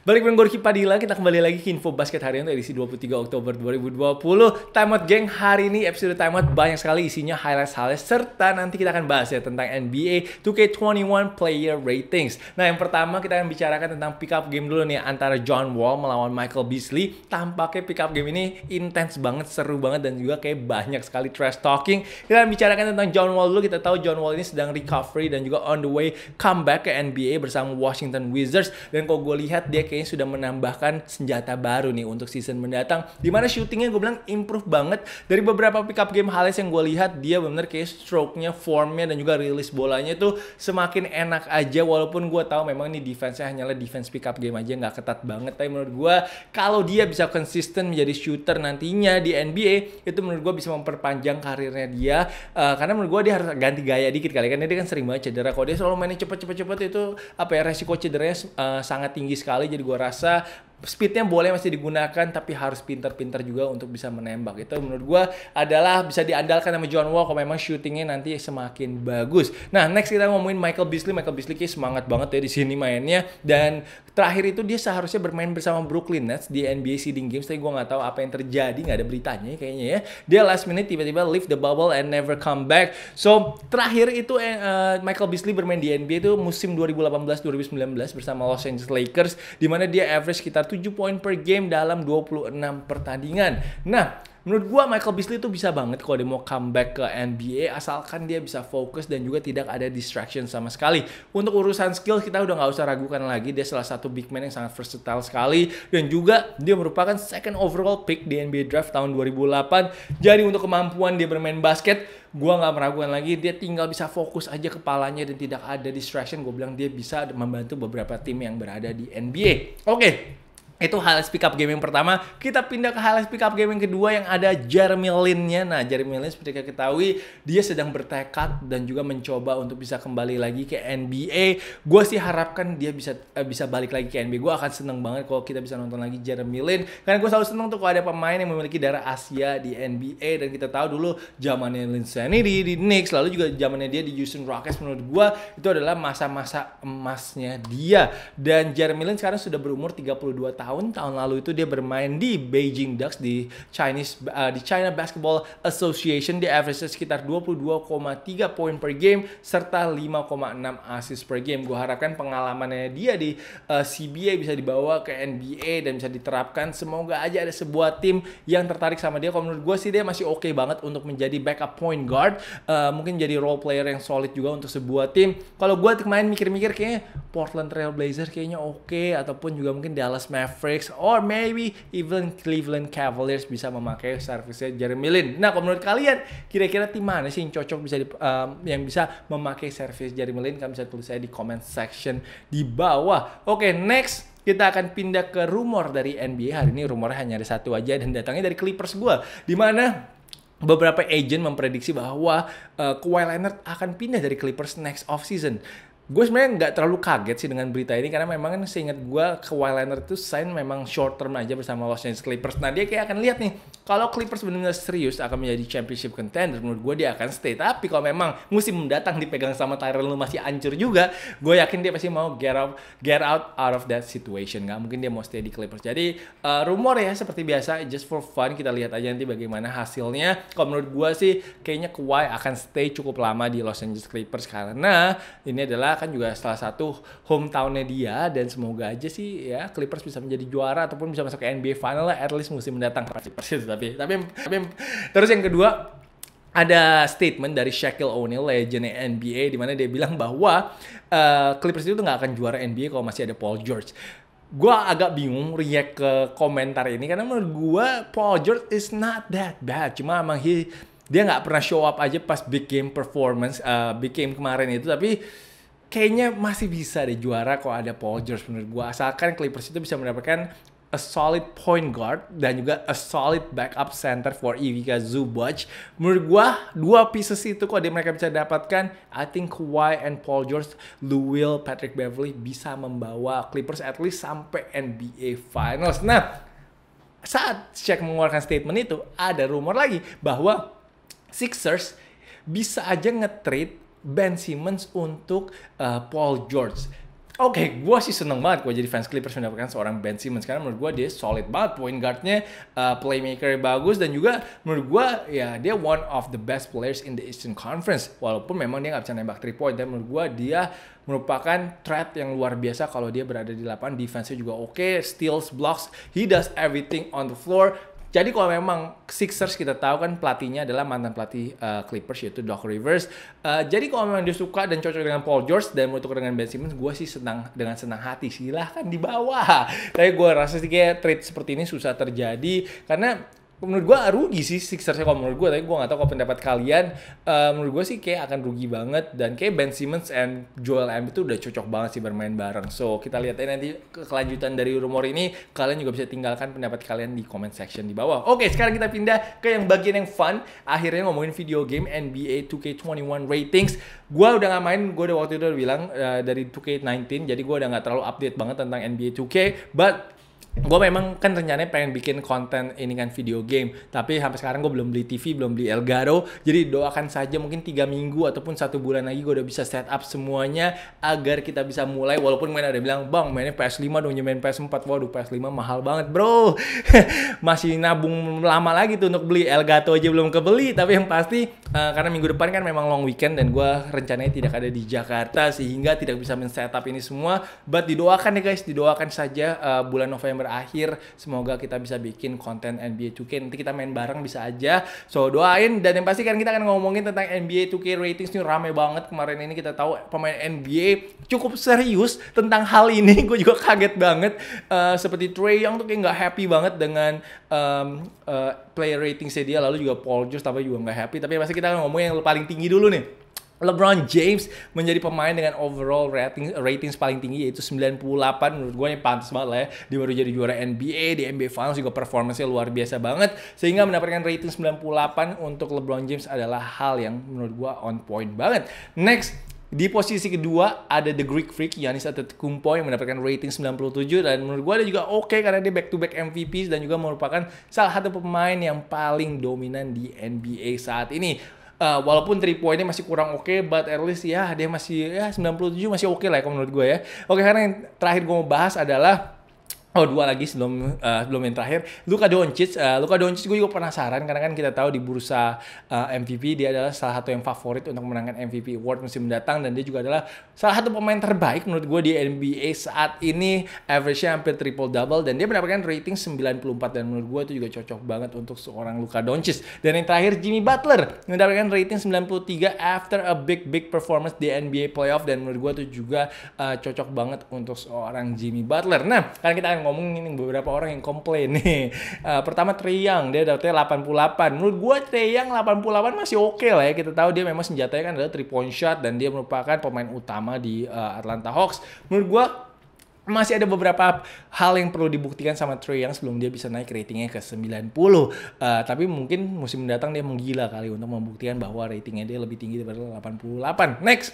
Balik dengan Gorky Padilla, kita kembali lagi ke Info Basket Harian edisi 23 Oktober 2020. Time Out Geng, hari ini episode Time Out banyak sekali isinya highlights-highlights, serta nanti kita akan bahas ya tentang NBA 2K21 Player Ratings. Nah yang pertama kita akan bicarakan tentang pick up game dulu nih antara John Wall melawan Michael Beasley. Tampaknya pick up game ini intens banget, seru banget, dan juga kayak banyak sekali trash talking. Kita akan bicarakan tentang John Wall dulu, kita tahu John Wall ini sedang recovery dan juga on the way comeback ke NBA bersama Washington Wizards. Dan kalau gue lihat dia kayak kayaknya sudah menambahkan senjata baru nih untuk season mendatang. Dimana syutingnya gue bilang improve banget dari beberapa pickup game Hales yang gue lihat dia bener kayak stroke-nya, formnya dan juga rilis bolanya itu semakin enak aja walaupun gue tahu memang ini defense-nya hanyalah defense pickup game aja nggak ketat banget tapi menurut gue kalau dia bisa konsisten menjadi shooter nantinya di NBA itu menurut gue bisa memperpanjang karirnya dia uh, karena menurut gue dia harus ganti gaya dikit kali kan dia kan sering banget cedera kalau dia selalu mainnya cepet cepet cepet itu apa ya resiko cederanya uh, sangat tinggi sekali jadi gue rasa speednya boleh masih digunakan tapi harus pintar-pintar juga untuk bisa menembak itu menurut gue adalah bisa diandalkan sama John Wall kalau memang shootingnya nanti semakin bagus nah next kita ngomongin Michael Beasley Michael Beasley kayak semangat banget ya di sini mainnya dan terakhir itu dia seharusnya bermain bersama Brooklyn Nets di NBA seeding games tapi gue nggak tahu apa yang terjadi nggak ada beritanya kayaknya ya dia last minute tiba-tiba leave the bubble and never come back so terakhir itu uh, Michael Beasley bermain di NBA itu musim 2018-2019 bersama Los Angeles Lakers di mana dia average sekitar 7 poin per game dalam 26 pertandingan. Nah, menurut gua Michael Beasley itu bisa banget kalau dia mau comeback ke NBA asalkan dia bisa fokus dan juga tidak ada distraction sama sekali. Untuk urusan skill kita udah nggak usah ragukan lagi dia salah satu big man yang sangat versatile sekali dan juga dia merupakan second overall pick di NBA draft tahun 2008. Jadi untuk kemampuan dia bermain basket gua nggak meragukan lagi dia tinggal bisa fokus aja kepalanya dan tidak ada distraction. Gue bilang dia bisa membantu beberapa tim yang berada di NBA. Oke, okay itu HLS Pickup up gaming pertama. Kita pindah ke HLS Pickup up gaming kedua yang ada Jeremy Lin-nya. Nah, Jeremy Lin seperti kita ketahui, dia sedang bertekad dan juga mencoba untuk bisa kembali lagi ke NBA. Gue sih harapkan dia bisa eh, bisa balik lagi ke NBA. Gue akan seneng banget kalau kita bisa nonton lagi Jeremy Lin. Karena gue selalu seneng tuh kalau ada pemain yang memiliki darah Asia di NBA. Dan kita tahu dulu zamannya Lin Sanity di Knicks, lalu juga zamannya dia di Houston Rockets. Menurut gue itu adalah masa-masa emasnya dia. Dan Jeremy Lin sekarang sudah berumur 32 tahun tahun. Tahun lalu itu dia bermain di Beijing Ducks di Chinese uh, di China Basketball Association dia average sekitar 22,3 poin per game serta 5,6 assist per game. Gue harapkan pengalamannya dia di uh, CBA bisa dibawa ke NBA dan bisa diterapkan. Semoga aja ada sebuah tim yang tertarik sama dia. Kalau menurut gue sih dia masih oke okay banget untuk menjadi backup point guard, uh, mungkin jadi role player yang solid juga untuk sebuah tim. Kalau gue main mikir-mikir kayaknya Portland Trail Blazers kayaknya oke okay, ataupun juga mungkin Dallas Mavericks Mavericks or maybe even Cleveland Cavaliers bisa memakai servisnya Jeremy Lin. Nah, kalau menurut kalian kira-kira tim mana sih yang cocok bisa di, um, yang bisa memakai servis Jeremy Lin? Kalian bisa tulis saya di comment section di bawah. Oke, okay, next kita akan pindah ke rumor dari NBA hari ini rumornya hanya ada satu aja dan datangnya dari Clippers gue di mana beberapa agent memprediksi bahwa uh, Kawhi Leonard akan pindah dari Clippers next off season gue sebenarnya nggak terlalu kaget sih dengan berita ini karena memang kan seingat gue Kawhi Leonard itu sign memang short term aja bersama Los Angeles Clippers. Nah dia kayak akan lihat nih kalau Clippers benar-benar serius akan menjadi championship contender menurut gue dia akan stay. Tapi kalau memang musim mendatang dipegang sama Tyrell lu masih ancur juga, gue yakin dia pasti mau get out get out out of that situation. Gak mungkin dia mau stay di Clippers. Jadi uh, rumor ya seperti biasa just for fun kita lihat aja nanti bagaimana hasilnya. Kalau menurut gue sih kayaknya Kawhi akan stay cukup lama di Los Angeles Clippers karena ini adalah kan juga salah satu hometownnya dia dan semoga aja sih ya Clippers bisa menjadi juara ataupun bisa masuk ke NBA final lah at least musim mendatang persis tapi tapi tapi terus yang kedua ada statement dari Shaquille O'Neal, legend NBA, di mana dia bilang bahwa uh, Clippers itu nggak akan juara NBA kalau masih ada Paul George. Gua agak bingung react ke komentar ini karena menurut gue Paul George is not that bad. Cuma emang he, dia nggak pernah show up aja pas big game performance, uh, big game kemarin itu. Tapi kayaknya masih bisa deh juara kalau ada Paul George menurut gue asalkan Clippers itu bisa mendapatkan a solid point guard dan juga a solid backup center for Ivica Zubac. Menurut gua dua pieces itu kok dia mereka bisa dapatkan. I think Kawhi and Paul George, Lou Will, Patrick Beverly bisa membawa Clippers at least sampai NBA Finals. Nah, saat Shaq mengeluarkan statement itu, ada rumor lagi bahwa Sixers bisa aja nge-trade Ben Simmons untuk uh, Paul George. Oke, okay, gue sih seneng banget gue jadi fans Clippers mendapatkan seorang Ben Simmons karena menurut gue dia solid banget point guardnya, uh, eh, playmaker bagus dan juga menurut gue ya dia one of the best players in the Eastern Conference walaupun memang dia nggak bisa nembak three point dan menurut gue dia merupakan threat yang luar biasa kalau dia berada di lapangan defense juga oke, okay, steals, blocks, he does everything on the floor jadi kalau memang Sixers kita tahu kan pelatihnya adalah mantan pelatih uh, Clippers yaitu Doc Rivers. Uh, jadi kalau memang dia suka dan cocok dengan Paul George dan mau dengan Ben Simmons, gue sih senang dengan senang hati silahkan dibawa. Tapi gue rasa sih kayak trade seperti ini susah terjadi karena menurut gue rugi sih Sixersnya kalau menurut gue tapi gue gak tau kalau pendapat kalian uh, menurut gue sih kayak akan rugi banget dan kayak Ben Simmons and Joel Embiid itu udah cocok banget sih bermain bareng so kita lihat aja nanti kelanjutan dari rumor ini kalian juga bisa tinggalkan pendapat kalian di comment section di bawah oke okay, sekarang kita pindah ke yang bagian yang fun akhirnya ngomongin video game NBA 2K21 ratings gue udah gak main gue udah waktu itu udah bilang uh, dari 2K19 jadi gue udah gak terlalu update banget tentang NBA 2K but gue memang kan rencananya pengen bikin konten ini kan video game tapi sampai sekarang gue belum beli TV belum beli Elgato jadi doakan saja mungkin tiga minggu ataupun satu bulan lagi gue udah bisa set up semuanya agar kita bisa mulai walaupun main ada bilang bang mainnya PS5 dong main PS4 waduh PS5 mahal banget bro masih nabung lama lagi tuh untuk beli Elgato aja belum kebeli tapi yang pasti uh, karena minggu depan kan memang long weekend dan gue rencananya tidak ada di Jakarta sehingga tidak bisa men-setup ini semua but didoakan ya guys didoakan saja uh, bulan November berakhir. Semoga kita bisa bikin konten NBA 2K. Nanti kita main bareng bisa aja. So doain dan yang pasti kan kita akan ngomongin tentang NBA 2K ratings ini rame banget kemarin ini kita tahu pemain NBA cukup serius tentang hal ini. Gue juga kaget banget. Uh, seperti Trey Young tuh kayak gak happy banget dengan um, uh, player ratingsnya dia. Lalu juga Paul George tapi juga nggak happy. Tapi pasti kita akan ngomongin yang paling tinggi dulu nih. LeBron James menjadi pemain dengan overall rating ratings paling tinggi yaitu 98 menurut gue yang pantas banget lah ya. Dia baru jadi juara NBA, di NBA Finals juga performanya luar biasa banget sehingga mendapatkan rating 98 untuk LeBron James adalah hal yang menurut gue on point banget. Next di posisi kedua ada The Greek Freak Yanis Antetokounmpo yang mendapatkan rating 97 dan menurut gue dia juga oke okay karena dia back to back MVP dan juga merupakan salah satu pemain yang paling dominan di NBA saat ini. Uh, walaupun 3 masih kurang oke, okay, but at least ya dia masih ya 97 masih oke okay lah ya, kalau menurut gue ya. Oke, okay, karena yang terakhir gue mau bahas adalah Oh dua lagi sebelum uh, sebelum yang terakhir Luka Doncic uh, Luka Doncic gue juga penasaran karena kan kita tahu di bursa uh, eh, MVP dia adalah salah satu yang favorit untuk menangkan MVP award musim mendatang dan dia juga adalah salah satu pemain terbaik menurut gue di NBA saat ini average-nya hampir triple double dan dia mendapatkan rating 94 dan menurut gue itu juga cocok banget untuk seorang Luka Doncic dan yang terakhir Jimmy Butler mendapatkan rating 93 after a big big performance di NBA playoff dan menurut gue itu juga uh, cocok banget untuk seorang Jimmy Butler nah karena kita akan yang ngomongin beberapa orang yang komplain nih. Uh, pertama Treyang dia dapetnya 88. Menurut gua Treyang 88 masih oke okay lah ya. Kita tahu dia memang senjatanya kan adalah three point shot dan dia merupakan pemain utama di uh, Atlanta Hawks. Menurut gue masih ada beberapa hal yang perlu dibuktikan sama Trey yang sebelum dia bisa naik ratingnya ke 90. Uh, eh, tapi mungkin musim mendatang dia menggila kali untuk membuktikan bahwa ratingnya dia lebih tinggi daripada 88. Next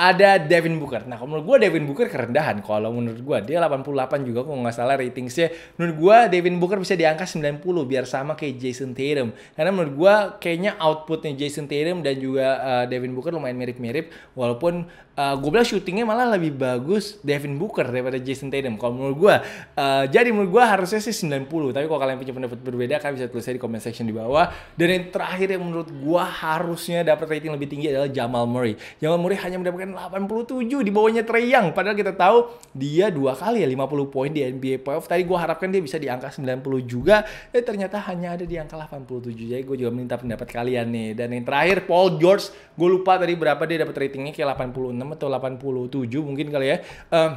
ada Devin Booker. Nah, menurut gue Devin Booker kerendahan. Kalau menurut gue dia 88 juga kalau nggak salah ratingnya. Menurut gue Devin Booker bisa diangkat 90 biar sama kayak Jason Tatum. Karena menurut gue kayaknya outputnya Jason Tatum dan juga uh, Devin Booker lumayan mirip-mirip. Walaupun uh, eh, gue bilang syutingnya malah lebih bagus Devin Booker daripada Jason Tatum. Kalau menurut gue, uh, jadi menurut gue harusnya sih 90. Tapi kalau kalian punya pendapat berbeda, kalian bisa tulisnya di comment section di bawah. Dan yang terakhir yang menurut gue harusnya dapat rating lebih tinggi adalah Jamal Murray. Jamal Murray hanya mendapatkan puluh 87 di bawahnya Young padahal kita tahu dia dua kali ya 50 poin di NBA playoff tadi gue harapkan dia bisa di angka 90 juga eh ternyata hanya ada di angka 87 jadi gue juga minta pendapat kalian nih dan yang terakhir Paul George gue lupa tadi berapa dia dapat ratingnya kayak 86 atau 87 mungkin kali ya um,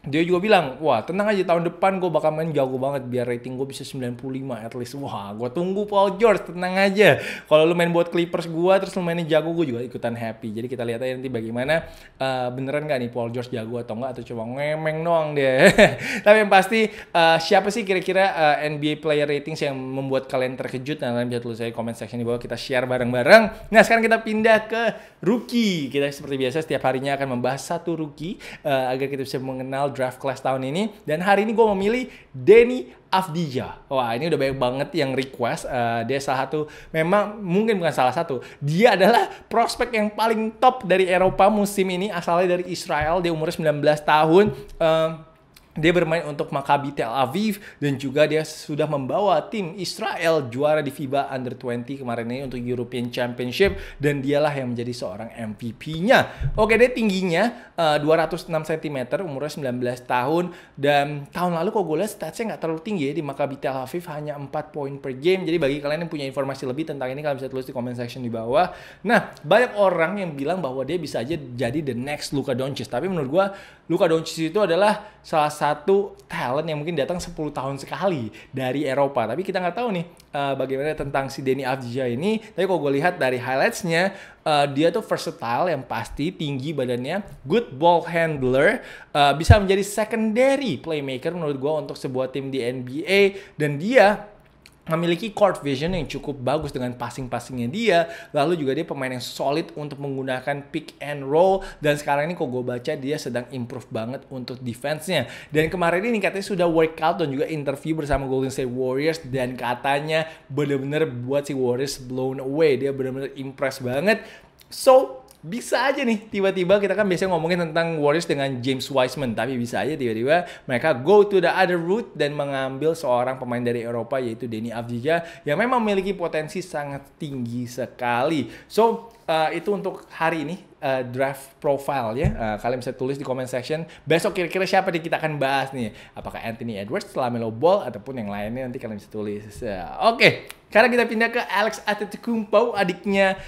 dia juga bilang, wah tenang aja tahun depan gue bakal main jago banget biar rating gue bisa 95 at least. Wah gue tunggu Paul George, tenang aja. Kalau lu main buat Clippers gue terus lu mainnya jago gue juga ikutan happy. Jadi kita lihat aja nanti bagaimana uh, beneran gak nih Paul George jago atau enggak atau cuma ngemeng doang deh. Tapi yang pasti uh, siapa sih kira-kira uh, eh, NBA player ratings yang membuat kalian terkejut? Nah, kalian bisa tulis aja comment section di bawah kita share bareng-bareng. Nah sekarang kita pindah ke rookie. Kita seperti biasa setiap harinya akan membahas satu rookie uh, agar kita bisa mengenal Draft Class tahun ini. Dan hari ini gue memilih Denny Afdija. Wah ini udah banyak banget yang request. Uh, dia salah satu, memang mungkin bukan salah satu. Dia adalah prospek yang paling top dari Eropa musim ini. Asalnya dari Israel. Dia umurnya 19 tahun. Uh, dia bermain untuk Maccabi Tel Aviv dan juga dia sudah membawa tim Israel juara di FIBA Under 20 kemarin ini untuk European Championship dan dialah yang menjadi seorang MVP-nya. Oke, dia tingginya uh, 206 cm, umurnya 19 tahun dan tahun lalu kok gue lihat statsnya nggak terlalu tinggi ya di Maccabi Tel Aviv hanya 4 poin per game. Jadi bagi kalian yang punya informasi lebih tentang ini kalian bisa tulis di comment section di bawah. Nah, banyak orang yang bilang bahwa dia bisa aja jadi the next Luka Doncic, tapi menurut gue Luka Doncic itu adalah salah satu talent yang mungkin datang 10 tahun sekali dari Eropa. Tapi kita nggak tahu nih uh, bagaimana tentang si Denny Avdija ini. Tapi kalau gue lihat dari highlightsnya, uh, dia tuh versatile yang pasti, tinggi badannya, good ball handler, uh, bisa menjadi secondary playmaker menurut gue untuk sebuah tim di NBA. Dan dia memiliki court vision yang cukup bagus dengan passing-passingnya dia. Lalu juga dia pemain yang solid untuk menggunakan pick and roll. Dan sekarang ini kok gue baca dia sedang improve banget untuk defense-nya. Dan kemarin ini katanya sudah workout dan juga interview bersama Golden State Warriors. Dan katanya bener-bener buat si Warriors blown away. Dia bener-bener impress banget. So, bisa aja nih tiba-tiba kita kan biasanya ngomongin tentang Warriors dengan James Wiseman tapi bisa aja tiba-tiba mereka go to the other route dan mengambil seorang pemain dari Eropa yaitu Denny Avdija yang memang memiliki potensi sangat tinggi sekali. So Eh, itu untuk hari ini uh, draft profile ya. Uh, kalian bisa tulis di comment section. Besok kira-kira siapa nih kita akan bahas nih? Apakah Anthony Edwards, Lamelo Ball ataupun yang lainnya nanti kalian bisa tulis. Uh, Oke, okay. sekarang kita pindah ke Alex Antetokounmpo, adiknya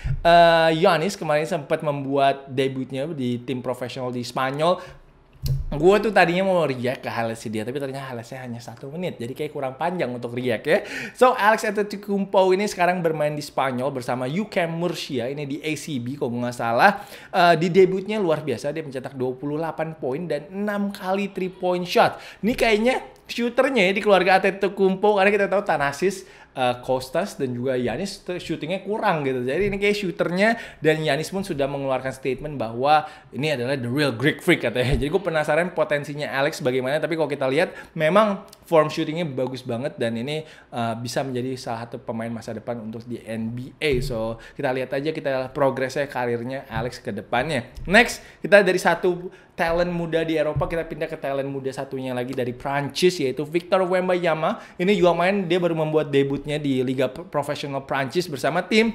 Yonis uh, kemarin sempat membuat debutnya di tim profesional di Spanyol gue tuh tadinya mau react ke Halesnya dia tapi ternyata halasnya hanya satu menit jadi kayak kurang panjang untuk react ya so Alex Antetokounmpo ini sekarang bermain di Spanyol bersama UCAM Murcia ini di ACB kalau gak salah uh, di debutnya luar biasa dia mencetak 28 poin dan 6 kali 3 point shot ini kayaknya shooternya ya di keluarga Antetokounmpo karena kita tahu Tanasis uh, Kostas dan juga Yanis shootingnya kurang gitu. Jadi ini kayak shooternya dan Yanis pun sudah mengeluarkan statement bahwa ini adalah the real Greek freak katanya. Jadi gue penasaran potensinya Alex bagaimana. Tapi kalau kita lihat memang form shootingnya bagus banget dan ini uh, bisa menjadi salah satu pemain masa depan untuk di NBA. So kita lihat aja kita progresnya karirnya Alex ke depannya. Next kita dari satu talent muda di Eropa kita pindah ke talent muda satunya lagi dari Prancis yaitu Victor Wembanyama. Ini juga main dia baru membuat debut debutnya di Liga Profesional Prancis bersama tim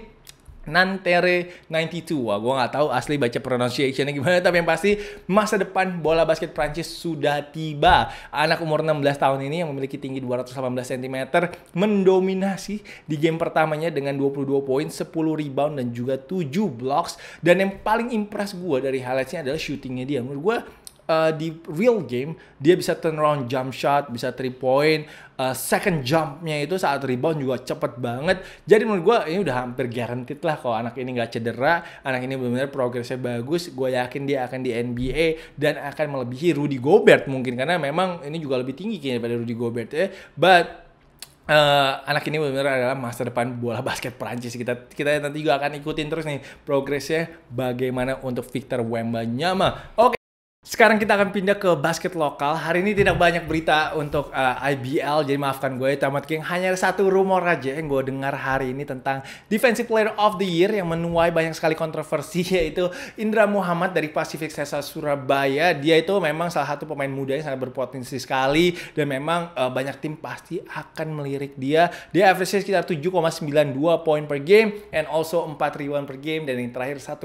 Nantere 92. Wah, gue nggak tahu asli baca pronunciationnya gimana, tapi yang pasti masa depan bola basket Prancis sudah tiba. Anak umur 16 tahun ini yang memiliki tinggi 218 cm mendominasi di game pertamanya dengan 22 poin, 10 rebound, dan juga 7 blocks. Dan yang paling impress gue dari highlightsnya adalah shooting-nya dia. Menurut gue uh, di real game dia bisa turn around jump shot, bisa three point, uh, second jumpnya itu saat rebound juga cepet banget. Jadi menurut gue ini udah hampir guaranteed lah kalau anak ini nggak cedera, anak ini benar-benar progresnya bagus. Gue yakin dia akan di NBA dan akan melebihi Rudy Gobert mungkin karena memang ini juga lebih tinggi kayaknya daripada Rudy Gobert ya. But Uh, anak ini benar-benar adalah masa depan bola basket Perancis kita kita nanti juga akan ikutin terus nih progresnya bagaimana untuk Victor Wembanyama. Oke, okay. Sekarang kita akan pindah ke basket lokal. Hari ini tidak banyak berita untuk uh, eh, IBL, jadi maafkan gue, Tamat King. Hanya ada satu rumor aja yang gue dengar hari ini tentang Defensive Player of the Year yang menuai banyak sekali kontroversi, yaitu Indra Muhammad dari Pacific Sesa Surabaya. Dia itu memang salah satu pemain muda yang sangat berpotensi sekali, dan memang uh, banyak tim pasti akan melirik dia. Dia average sekitar 7,92 poin per game, and also 4 rebound per game, dan yang terakhir 1,6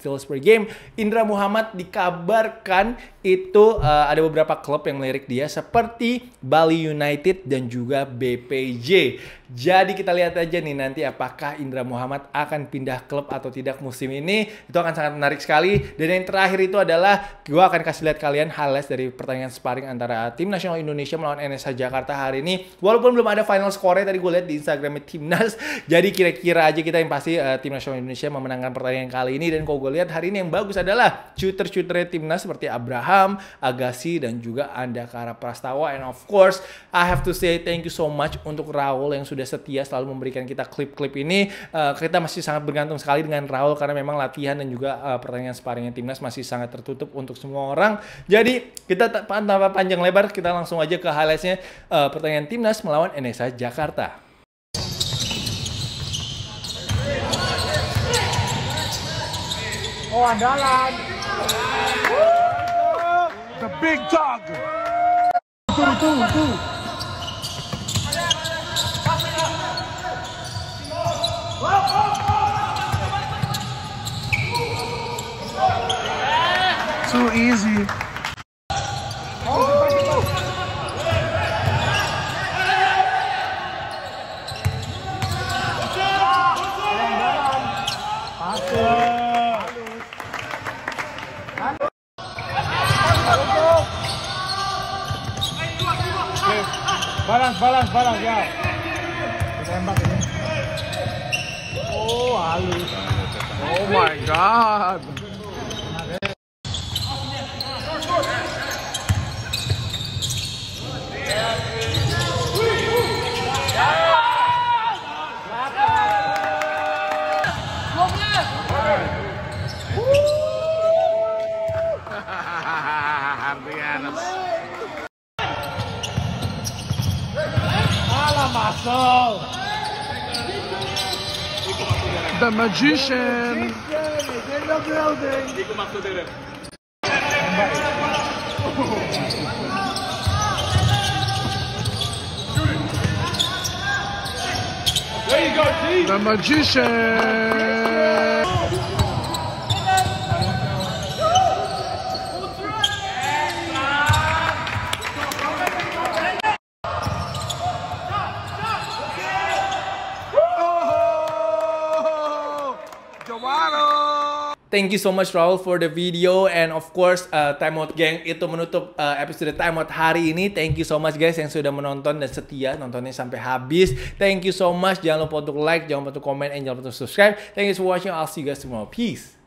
steals per game. Indra Muhammad dikabar bahkan itu uh, ada beberapa klub yang melirik dia seperti Bali United dan juga BPJ. Jadi kita lihat aja nih nanti apakah Indra Muhammad akan pindah klub atau tidak musim ini. Itu akan sangat menarik sekali. Dan yang terakhir itu adalah gue akan kasih lihat kalian highlights dari pertandingan sparring antara tim nasional Indonesia melawan NSH Jakarta hari ini. Walaupun belum ada final score tadi gue lihat di Instagramnya timnas. Jadi kira-kira aja kita yang pasti uh, tim nasional Indonesia memenangkan pertandingan kali ini. Dan kalau gue lihat hari ini yang bagus adalah shooter-shooternya timnas seperti Abraham, Agassi, dan juga Andakara Prastawa. And of course, I have to say thank you so much untuk Raul yang sudah sudah setia selalu memberikan kita klip-klip ini. Uh, kita masih sangat bergantung sekali dengan Raul karena memang latihan dan juga uh, pertandingan sparingnya timnas masih sangat tertutup untuk semua orang. Jadi kita tanpa panjang lebar kita langsung aja ke highlightsnya uh, pertandingan timnas melawan NSA Jakarta. Oh, Andalan. The big dog. easy. Balance, balance, balance, ya. Oh, halus. Oh my god. The magician. the magician. There you go, The magician. Thank you so much Raul for the video and of course uh, Time Out Gang itu menutup uh, episode Time Out hari ini. Thank you so much guys yang sudah menonton dan setia nontonnya sampai habis. Thank you so much. Jangan lupa untuk like, jangan lupa untuk comment, and jangan lupa untuk subscribe. Thank you for watching. I'll see you guys tomorrow. Peace.